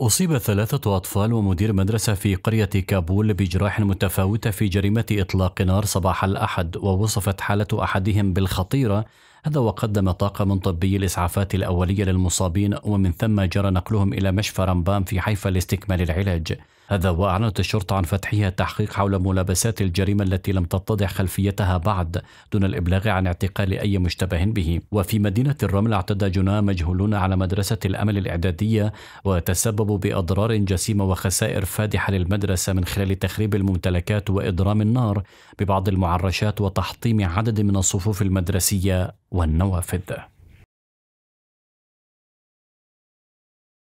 أصيب ثلاثة أطفال ومدير مدرسة في قرية كابول بجراح متفاوتة في جريمة إطلاق نار صباح الأحد ووصفت حالة أحدهم بالخطيرة هذا وقدم طاقم طبي الإسعافات الأولية للمصابين ومن ثم جرى نقلهم إلى مشفى رمبام في حيفا لاستكمال العلاج هذا وأعلنت الشرطة عن فتحها تحقيق حول ملابسات الجريمة التي لم تتضح خلفيتها بعد دون الإبلاغ عن اعتقال أي مشتبه به وفي مدينة الرمل اعتدى جناة مجهولون على مدرسة الأمل الإعدادية وتسببوا بأضرار جسيمة وخسائر فادحة للمدرسة من خلال تخريب الممتلكات وإضرام النار ببعض المعرشات وتحطيم عدد من الصفوف المدرسية والنوافذ